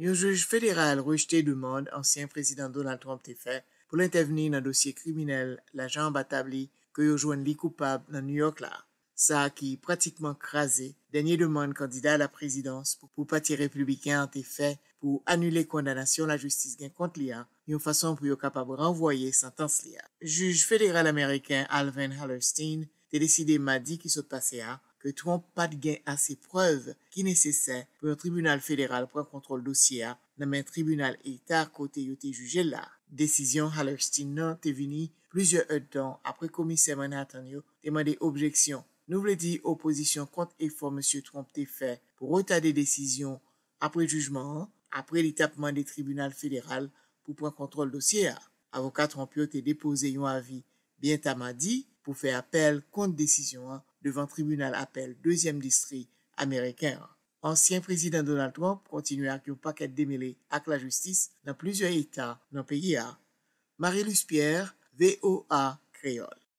Yon juj federal rejte demonde ansyen prezident Donald Trump te fe pou lenteveni nan dosye kriminel la jamb atabli ke yo jwen li koupab nan New York la. Sa ki pratikman krasi denye demonde kandida la prezidans pou pati republikan antefe pou anule kondanasyon la justis gen kont li a yon fason pou yo kapab renvoye santans li a. Juj federal ameriken Alvin Hallerstein te deside ma di ki sot pase a. ke tromp pat gen ase preuve ki nesesen pou yon tribunal federal pou an kontrol dosye a nan men tribunal etat kote yote juje la. Desisyon Hallerstein nan te vini plouzyon e dan apre komise man atan yo teman de objeksyon. Nou vle di oposisyon kont e for monsie tromp te fe pou rotade desisyon apre jujman an apre li tapman de tribunal federal pou pon kontrol dosye a. Avokat tromp yo te depose yon avi bien tamadi pou fe apel kont desisyon an. devan tribunal apel deuxième distri amerikain. Ansyen prezident Donald Trump kontinuè ak yon paket demele ak la justis nan plizye etan nan peyi a. Marie-Luce Pierre, VOA, Kreyol.